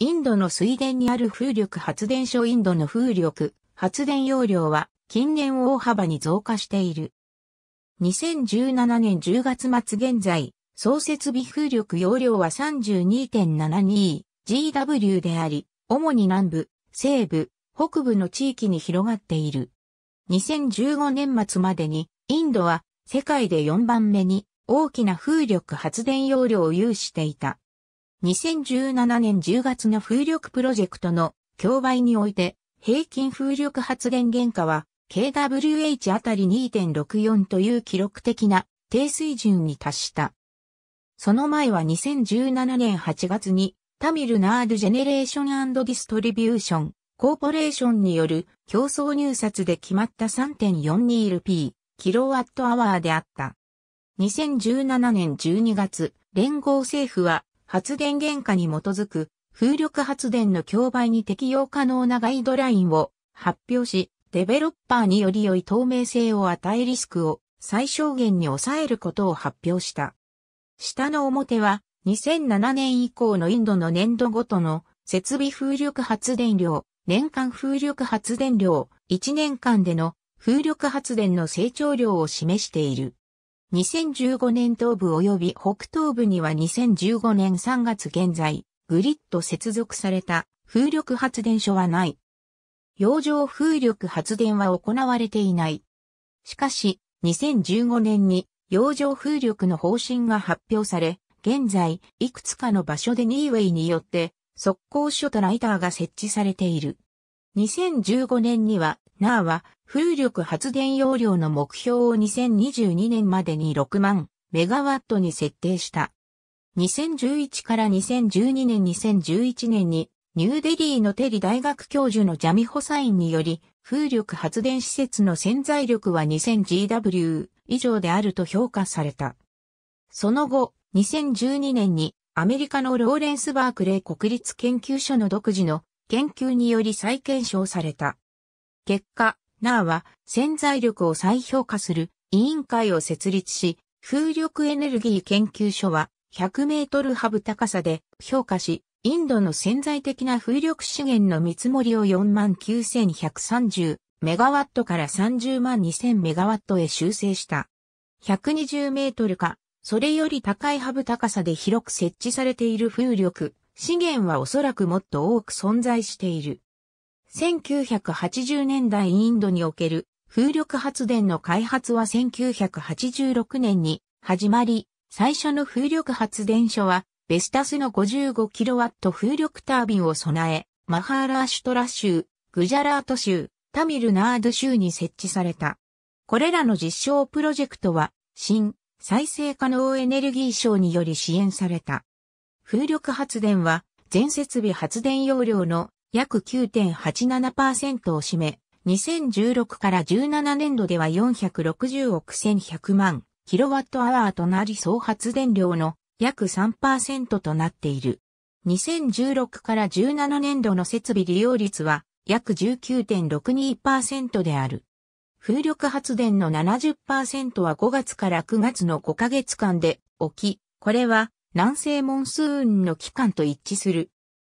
インドの水田にある風力発電所インドの風力発電容量は近年大幅に増加している。2017年10月末現在、総設備風力容量は 32.72GW であり、主に南部、西部、北部の地域に広がっている。2015年末までに、インドは世界で4番目に大きな風力発電容量を有していた。2017年10月の風力プロジェクトの競売において、平均風力発電原価は KWH あたり2.64という記録的な低水準に達した。その前は2017年8月にタミルナードジェネレーションディストリビューションコーポレーションによる競争入札で決まった 3.42LP キロワットアワーであった。2017年12月、連合政府は発電原価に基づく風力発電の競売に適用可能なガイドラインを発表し、デベロッパーにより良い透明性を与えリスクを最小限に抑えることを発表した。下の表は2007年以降のインドの年度ごとの設備風力発電量、年間風力発電量、1年間での風力発電の成長量を示している。2015年東部及び北東部には2015年3月現在、グリッド接続された風力発電所はない。洋上風力発電は行われていない。しかし、2015年に洋上風力の方針が発表され、現在、いくつかの場所でニーウェイによって、速攻所とライターが設置されている。2015年にはナーは風力発電容量の目標を2022年までに6万メガワットに設定した。2011から2012年2011年にニューデリーのテリ大学教授のジャミホサインにより風力発電施設の潜在力は 2000GW 以上であると評価された。その後、2012年にアメリカのローレンス・バークレー国立研究所の独自の研究により再検証された。結果、ナーは潜在力を再評価する委員会を設立し、風力エネルギー研究所は100メートルハブ高さで評価し、インドの潜在的な風力資源の見積もりを49,130メガワットから30万2000メガワットへ修正した。120メートルか、それより高いハブ高さで広く設置されている風力、資源はおそらくもっと多く存在している。1980年代インドにおける風力発電の開発は1986年に始まり、最初の風力発電所はベスタスの 55kW 風力タービンを備え、マハーラーシュトラ州、グジャラート州、タミルナード州に設置された。これらの実証プロジェクトは、新、再生可能エネルギー省により支援された。風力発電は、全設備発電容量の約9.87%を占め、2016から17年度では460億1100万キロワットアワーとなり総発電量の約3%となっている。2016から17年度の設備利用率は約19.62%である。風力発電の70%は5月から9月の5ヶ月間で起き、これは南西モンスーンの期間と一致する。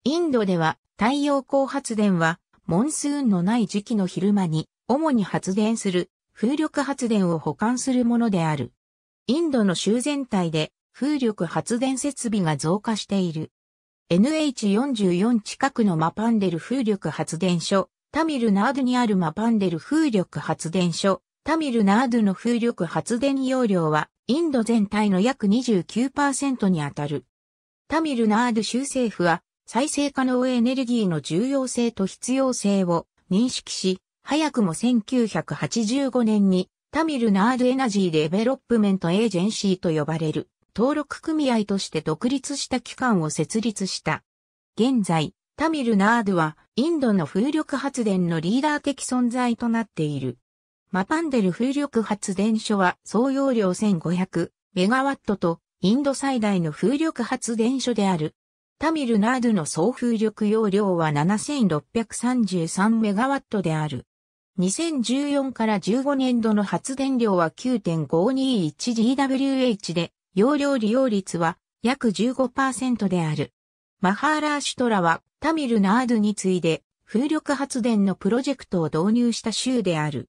インドでは太陽光発電は、モンスーンのない時期の昼間に、主に発電する、風力発電を保管するものである。インドの州全体で、風力発電設備が増加している。NH44 近くのマパンデル風力発電所、タミルナードにあるマパンデル風力発電所、タミルナードの風力発電容量は、インド全体の約29%にあたる。タミルナード州政府は、再生可能エネルギーの重要性と必要性を認識し、早くも1985年にタミルナードエナジーデベロップメントエージェンシーと呼ばれる登録組合として独立した機関を設立した。現在、タミルナードはインドの風力発電のリーダー的存在となっている。マパンデル風力発電所は総容量1500メガワットとインド最大の風力発電所であるタミルナードの総風力容量は7633メガワットである。2014から15年度の発電量は 9.521GWH で、容量利用率は約15%である。マハーラーシュトラはタミルナードに次いで風力発電のプロジェクトを導入した州である。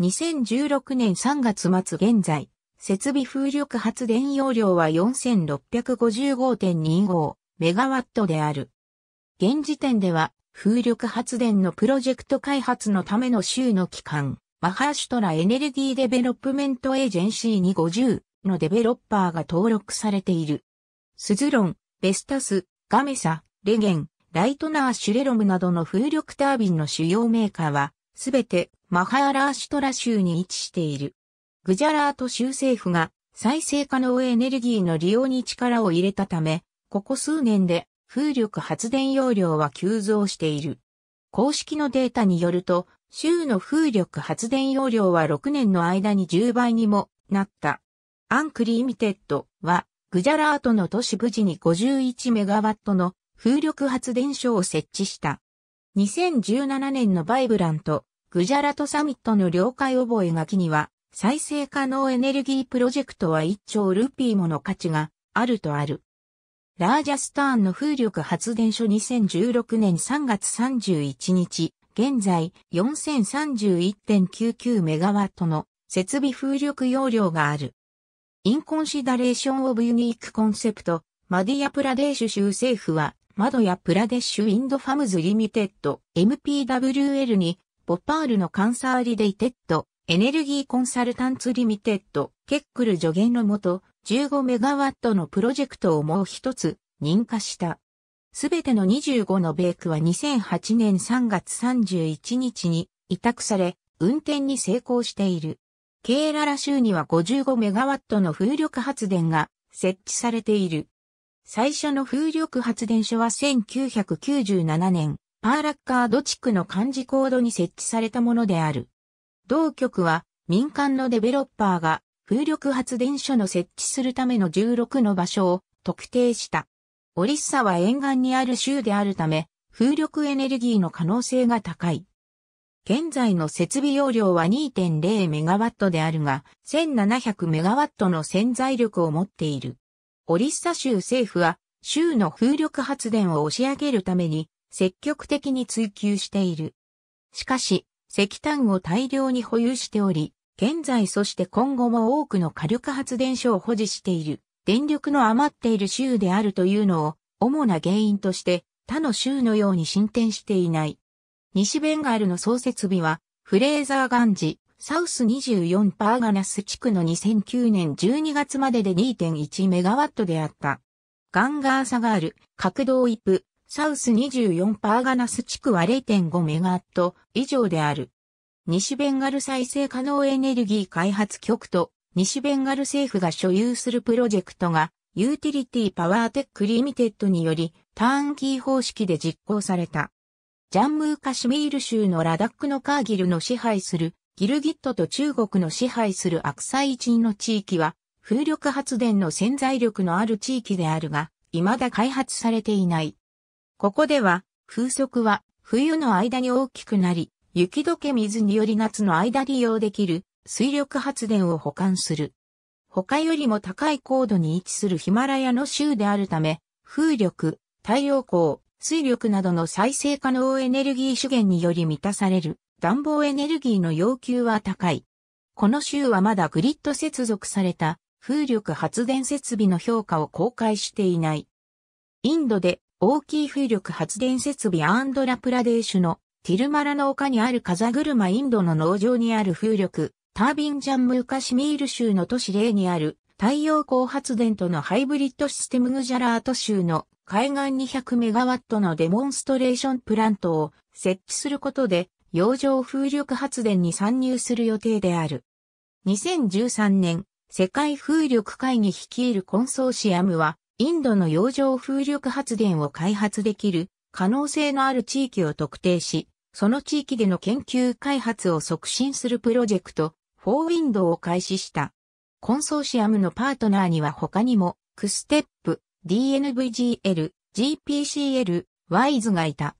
2016年3月末現在、設備風力発電容量は4655.25メガワットである。現時点では、風力発電のプロジェクト開発のための州の機関、マハーシュトラエネルギーデベロップメントエージェンシーに50のデベロッパーが登録されている。スズロン、ベスタス、ガメサ、レゲン、ライトナーシュレロムなどの風力タービンの主要メーカーは、すべてマハーラーシュトラ州に位置している。グジャラート州政府が再生可能エネルギーの利用に力を入れたため、ここ数年で風力発電容量は急増している。公式のデータによると、州の風力発電容量は6年の間に10倍にもなった。アンクリミテッドは、グジャラートの都市無事に51メガワットの風力発電所を設置した。2017年のバイブラント、グジャラトサミットの了解覚書には、再生可能エネルギープロジェクトは1兆ルピーもの価値があるとある。ラージャスターンの風力発電所2016年3月31日、現在 4031.99MW の設備風力容量がある。インコンシダレーションオブユニークコンセプト、マディアプラデーシュ州政府は、マドヤプラデッシュインドファムズリミテッド MPWL に、ボパールのカンサーリデイテッドエネルギーコンサルタンツリミテッドケックル助言のもと、15メガワットのプロジェクトをもう一つ認可した。すべての25のベークは2008年3月31日に委託され、運転に成功している。ケーララ州には55メガワットの風力発電が設置されている。最初の風力発電所は1997年、パーラッカード地区の漢字コードに設置されたものである。同局は民間のデベロッパーが風力発電所の設置するための16の場所を特定した。オリッサは沿岸にある州であるため、風力エネルギーの可能性が高い。現在の設備容量は2.0メガワットであるが、1700メガワットの潜在力を持っている。オリッサ州政府は、州の風力発電を押し上げるために、積極的に追求している。しかし、石炭を大量に保有しており、現在そして今後も多くの火力発電所を保持している、電力の余っている州であるというのを、主な原因として、他の州のように進展していない。西ベンガルの創設日は、フレーザー・ガンジ、サウス24パーガナス地区の2009年12月までで2.1メガワットであった。ガンガーサガール、角道イプ、サウス24パーガナス地区は0.5メガワット以上である。西ベンガル再生可能エネルギー開発局と西ベンガル政府が所有するプロジェクトがユーティリティパワーテックリミテッドによりターンキー方式で実行された。ジャンムーカシミール州のラダックのカーギルの支配するギルギットと中国の支配するアクサイチンの地域は風力発電の潜在力のある地域であるが、未だ開発されていない。ここでは風速は冬の間に大きくなり、雪解け水により夏の間利用できる水力発電を保管する。他よりも高い高度に位置するヒマラヤの州であるため、風力、太陽光、水力などの再生可能エネルギー資源により満たされる暖房エネルギーの要求は高い。この州はまだグリッド接続された風力発電設備の評価を公開していない。インドで大きい風力発電設備アンドラプラデーシュのティルマラの丘にある風車インドの農場にある風力、タービンジャンムーカシミール州の都市例にある太陽光発電とのハイブリッドシステムグジャラート州の海岸200メガワットのデモンストレーションプラントを設置することで洋上風力発電に参入する予定である。2013年、世界風力会議率いるコンソーシアムは、インドの洋上風力発電を開発できる可能性のある地域を特定し、その地域での研究開発を促進するプロジェクト、フォーウィンドを開始した。コンソーシアムのパートナーには他にも、クステップ、DNVGL、GPCL、ワイズがいた。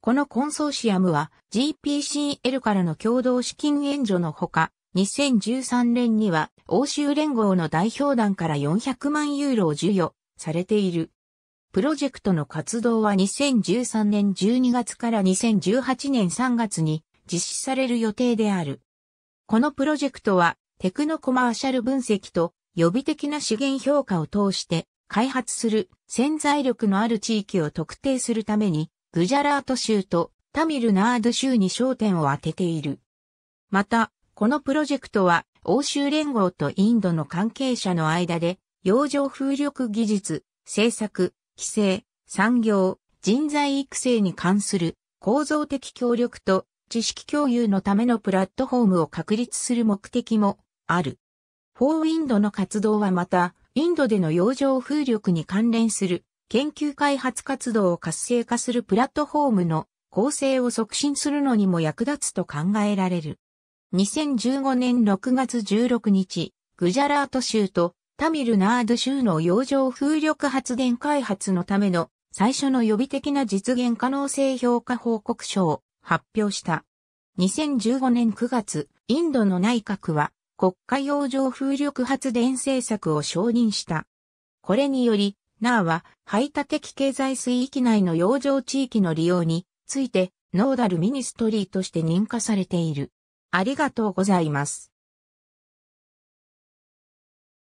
このコンソーシアムは GPCL からの共同資金援助のほか、2013年には欧州連合の代表団から400万ユーロを授与されている。プロジェクトの活動は2013年12月から2018年3月に実施される予定である。このプロジェクトはテクノコマーシャル分析と予備的な資源評価を通して開発する潜在力のある地域を特定するためにグジャラート州とタミルナード州に焦点を当てている。また、このプロジェクトは欧州連合とインドの関係者の間で洋上風力技術、政策、規制、産業、人材育成に関する構造的協力と知識共有のためのプラットフォームを確立する目的もある。フォーウィンドの活動はまた、インドでの洋上風力に関連する研究開発活動を活性化するプラットフォームの構成を促進するのにも役立つと考えられる。2015年6月16日、グジャラート州とタミルナード州の洋上風力発電開発のための最初の予備的な実現可能性評価報告書を発表した。2015年9月、インドの内閣は国家洋上風力発電政策を承認した。これにより、ナーは排他的経済水域内の洋上地域の利用についてノーダルミニストリーとして認可されている。ありがとうございます。